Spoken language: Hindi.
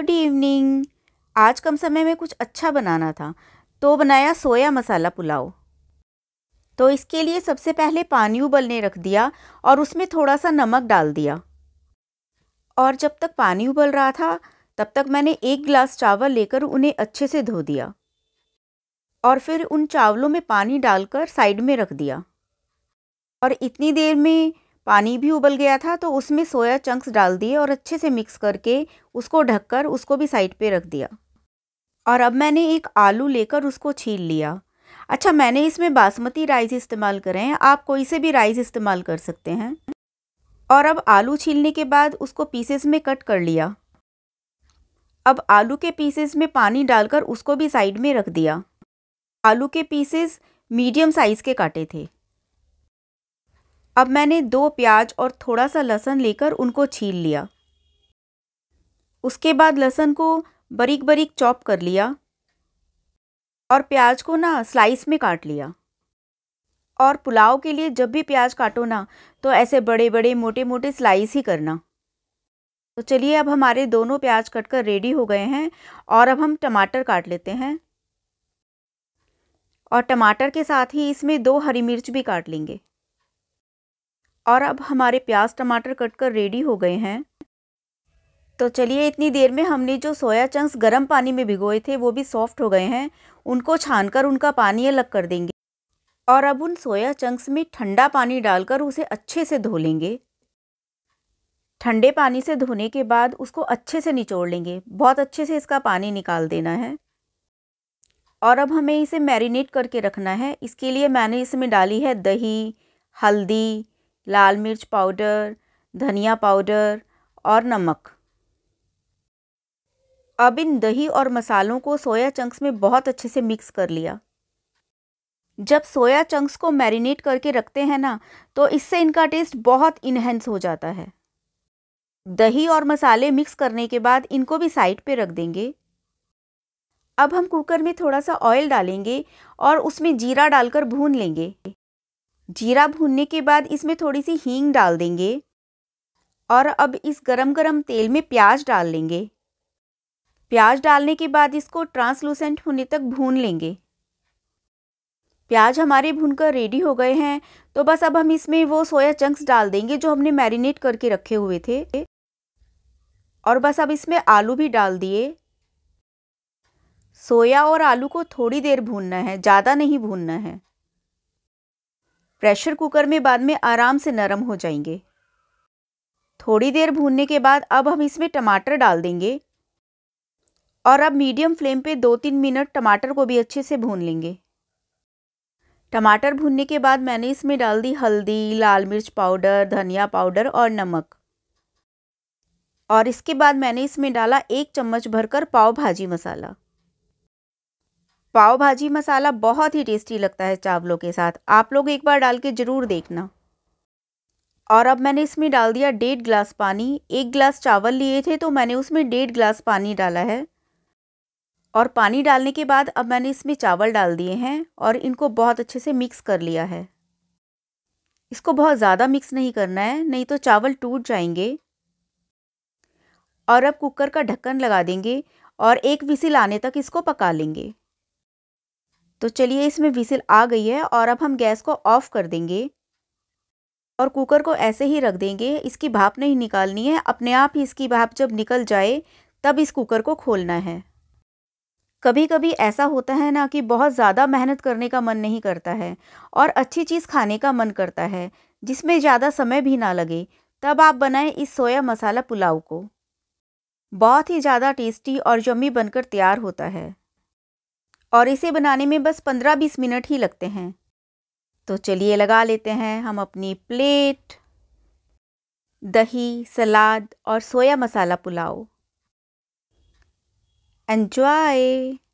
गुड इवनिंग आज कम समय में कुछ अच्छा बनाना था तो बनाया सोया मसाला पुलाव तो इसके लिए सबसे पहले पानी उबलने रख दिया और उसमें थोड़ा सा नमक डाल दिया और जब तक पानी उबल रहा था तब तक मैंने एक गिलास चावल लेकर उन्हें अच्छे से धो दिया और फिर उन चावलों में पानी डालकर साइड में रख दिया और इतनी देर में पानी भी उबल गया था तो उसमें सोया चंक्स डाल दिए और अच्छे से मिक्स करके उसको ढककर उसको भी साइड पे रख दिया और अब मैंने एक आलू लेकर उसको छील लिया अच्छा मैंने इसमें बासमती राइस इस्तेमाल करें आप कोई से भी राइस इस्तेमाल कर सकते हैं और अब आलू छीलने के बाद उसको पीसेस में कट कर लिया अब आलू के पीसेस में पानी डालकर उसको भी साइड में रख दिया आलू के पीसेस मीडियम साइज़ के काटे थे अब मैंने दो प्याज और थोड़ा सा लहसुन लेकर उनको छील लिया उसके बाद लहसुन को बारीक बारीक चॉप कर लिया और प्याज को ना स्लाइस में काट लिया और पुलाव के लिए जब भी प्याज काटो ना तो ऐसे बड़े बड़े मोटे मोटे स्लाइस ही करना तो चलिए अब हमारे दोनों प्याज कट कर रेडी हो गए हैं और अब हम टमाटर काट लेते हैं और टमाटर के साथ ही इसमें दो हरी मिर्च भी काट लेंगे और अब हमारे प्याज टमाटर कट कर रेडी हो गए हैं तो चलिए इतनी देर में हमने जो सोया चंक्स गर्म पानी में भिगोए थे वो भी सॉफ्ट हो गए हैं उनको छानकर उनका पानी अलग कर देंगे और अब उन सोया चंक्स में ठंडा पानी डालकर उसे अच्छे से धो लेंगे ठंडे पानी से धोने के बाद उसको अच्छे से निचोड़ लेंगे बहुत अच्छे से इसका पानी निकाल देना है और अब हमें इसे मैरिनेट करके रखना है इसके लिए मैंने इसमें डाली है दही हल्दी लाल मिर्च पाउडर धनिया पाउडर और नमक अब इन दही और मसालों को सोया चंक्स में बहुत अच्छे से मिक्स कर लिया जब सोया चंक्स को मैरिनेट करके रखते हैं ना तो इससे इनका टेस्ट बहुत इन्हेंस हो जाता है दही और मसाले मिक्स करने के बाद इनको भी साइड पे रख देंगे अब हम कुकर में थोड़ा सा ऑयल डालेंगे और उसमें जीरा डालकर भून लेंगे जीरा भूनने के बाद इसमें थोड़ी सी हींग डाल देंगे और अब इस गरम गरम तेल में प्याज डाल लेंगे प्याज डालने के बाद इसको ट्रांसलूसेंट होने तक भून लेंगे प्याज हमारे भूनकर रेडी हो गए हैं तो बस अब हम इसमें वो सोया चंक्स डाल देंगे जो हमने मैरिनेट करके रखे हुए थे और बस अब इसमें आलू भी डाल दिए सोया और आलू को थोड़ी देर भूनना है ज़्यादा नहीं भूनना है प्रेशर कुकर में बाद में आराम से नरम हो जाएंगे थोड़ी देर भूनने के बाद अब हम इसमें टमाटर डाल देंगे और अब मीडियम फ्लेम पे दो तीन मिनट टमाटर को भी अच्छे से भून लेंगे टमाटर भूनने के बाद मैंने इसमें डाल दी हल्दी लाल मिर्च पाउडर धनिया पाउडर और नमक और इसके बाद मैंने इसमें डाला एक चम्मच भरकर पाव भाजी मसाला पाव भाजी मसाला बहुत ही टेस्टी लगता है चावलों के साथ आप लोग एक बार डाल के ज़रूर देखना और अब मैंने इसमें डाल दिया डेढ़ ग्लास पानी एक ग्लास चावल लिए थे तो मैंने उसमें डेढ़ ग्लास पानी डाला है और पानी डालने के बाद अब मैंने इसमें चावल डाल दिए हैं और इनको बहुत अच्छे से मिक्स कर लिया है इसको बहुत ज़्यादा मिक्स नहीं करना है नहीं तो चावल टूट जाएंगे और अब कुकर का ढक्कन लगा देंगे और एक विसिल आने तक इसको पका लेंगे तो चलिए इसमें विसिल आ गई है और अब हम गैस को ऑफ़ कर देंगे और कुकर को ऐसे ही रख देंगे इसकी भाप नहीं निकालनी है अपने आप ही इसकी भाप जब निकल जाए तब इस कुकर को खोलना है कभी कभी ऐसा होता है ना कि बहुत ज़्यादा मेहनत करने का मन नहीं करता है और अच्छी चीज़ खाने का मन करता है जिसमें ज़्यादा समय भी ना लगे तब आप बनाएं इस सोया मसाला पुलाव को बहुत ही ज़्यादा टेस्टी और यम्मी बनकर तैयार होता है और इसे बनाने में बस पंद्रह बीस मिनट ही लगते हैं तो चलिए लगा लेते हैं हम अपनी प्लेट दही सलाद और सोया मसाला पुलाव एंजॉय